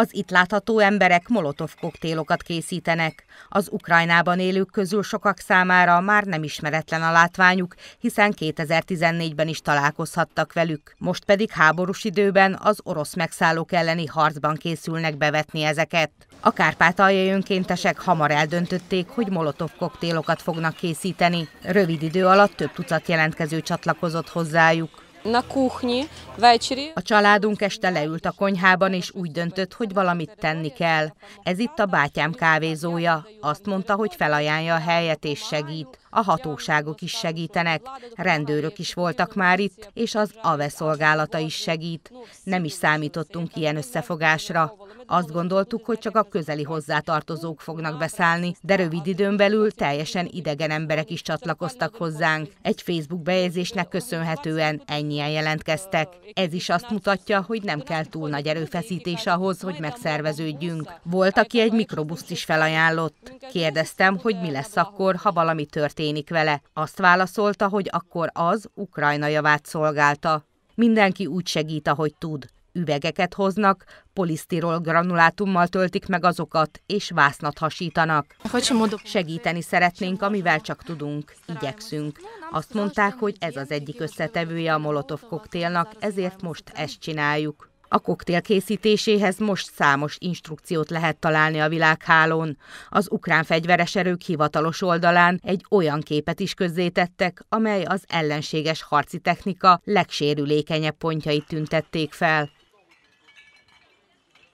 Az itt látható emberek molotov koktélokat készítenek. Az Ukrajnában élők közül sokak számára már nem ismeretlen a látványuk, hiszen 2014-ben is találkozhattak velük. Most pedig háborús időben az orosz megszállók elleni harcban készülnek bevetni ezeket. A kárpátaljai önkéntesek hamar eldöntötték, hogy molotov koktélokat fognak készíteni. Rövid idő alatt több tucat jelentkező csatlakozott hozzájuk. Na kuchni, večeri. A családunk este leült a konyhában, és úgy döntött, hogy valamit tenni kell. Ez itt a bátyám kávézója. Azt mondta, hogy felajánlja a helyet és segít. A hatóságok is segítenek, rendőrök is voltak már itt, és az AVE szolgálata is segít. Nem is számítottunk ilyen összefogásra. Azt gondoltuk, hogy csak a közeli hozzátartozók fognak beszállni, de rövid időn belül teljesen idegen emberek is csatlakoztak hozzánk. Egy Facebook bejegyzésnek köszönhetően ennyi ennyien jelentkeztek. Ez is azt mutatja, hogy nem kell túl nagy erőfeszítés ahhoz, hogy megszerveződjünk. Volt, aki egy mikrobuszt is felajánlott. Kérdeztem, hogy mi lesz akkor, ha valami történik vele. Azt válaszolta, hogy akkor az Ukrajna javát szolgálta. Mindenki úgy segít, ahogy tud. Üvegeket hoznak, polisztirol granulátummal töltik meg azokat, és vásznat hasítanak. Segíteni szeretnénk, amivel csak tudunk. Igyekszünk. Azt mondták, hogy ez az egyik összetevője a molotov koktélnak, ezért most ezt csináljuk. A koktél készítéséhez most számos instrukciót lehet találni a világhálón. Az ukrán fegyveres erők hivatalos oldalán egy olyan képet is közzétettek, amely az ellenséges harci technika legsérülékenyebb pontjait tüntették fel.